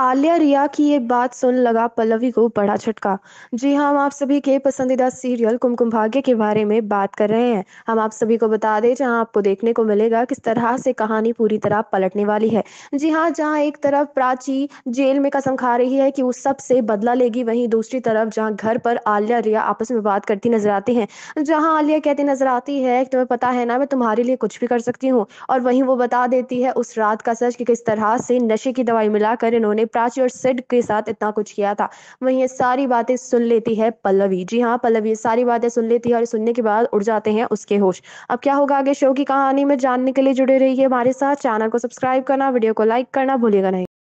आलिया रिया की ये बात सुन लगा पल्लवी को बड़ा झटका जी हाँ हम आप सभी के पसंदीदा सीरियल कुमकुम भाग्य के बारे में बात कर रहे हैं हम आप सभी को बता दें जहाँ आपको देखने को मिलेगा किस तरह से कहानी पूरी तरह पलटने वाली है जी हाँ जहाँ एक तरफ प्राची जेल में कसम खा रही है कि वो सबसे बदला लेगी वहीं दूसरी तरफ जहाँ घर पर आलिया रिया आपस में बात करती नजर आती है जहाँ आलिया कहती नजर आती है तुम्हें पता है ना मैं तुम्हारे लिए कुछ भी कर सकती हूँ और वहीं वो बता देती है उस रात का सच कि किस तरह से नशे की दवाई मिलाकर इन्होंने लिए प्राची और सिड के साथ इतना कुछ किया था वहीं ये सारी बातें सुन लेती है पल्लवी जी हाँ पल्लवी ये सारी बातें सुन लेती है और सुनने के बाद उड़ जाते हैं उसके होश अब क्या होगा आगे शो की कहानी में जानने के लिए जुड़े रहिए हमारे साथ चैनल को सब्सक्राइब करना वीडियो को लाइक करना भूलिएगा नहीं